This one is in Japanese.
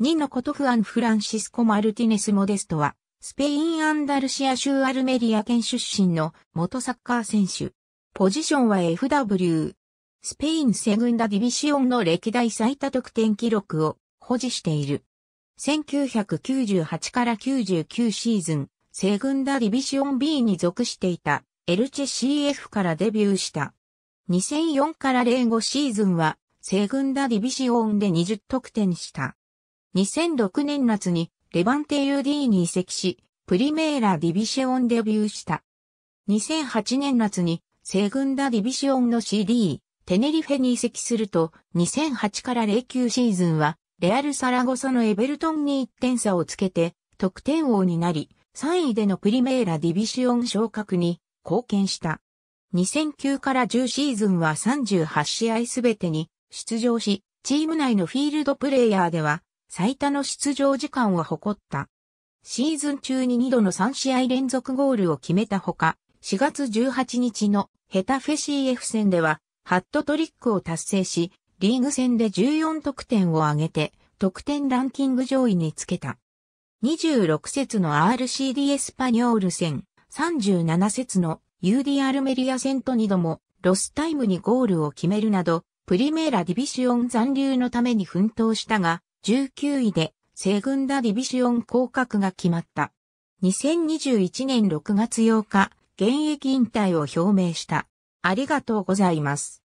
2のことフアン・フランシスコ・マルティネス・モデストは、スペイン・アンダルシア州アルメリア県出身の元サッカー選手。ポジションは FW。スペインセグンダ・ディビシオンの歴代最多得点記録を保持している。1998から99シーズン、セグンダ・ディビシオン B に属していたエルチェ CF からデビューした。2004から05シーズンは、セグンダ・ディビシオンで20得点した。2006年夏にレバンテ UD に移籍し、プリメーラディビシオンデビューした。2008年夏にセグンダディビシオンの CD、テネリフェに移籍すると、2008から09シーズンは、レアル・サラゴサのエベルトンに1点差をつけて、得点王になり、3位でのプリメーラディビシオン昇格に貢献した。2009から10シーズンは38試合すべてに出場し、チーム内のフィールドプレイヤーでは最多の出場時間を誇った。シーズン中に2度の3試合連続ゴールを決めたほか、4月18日のヘタフェ CF 戦では、ハットトリックを達成し、リーグ戦で14得点を挙げて、得点ランキング上位につけた。26節の RCD エスパニョール戦、37節の UD アルメリア戦と2度も、ロスタイムにゴールを決めるなど、プリメーラディビシオン残留のために奮闘したが、19位で、西軍ダディビシオン降格が決まった。2021年6月8日、現役引退を表明した。ありがとうございます。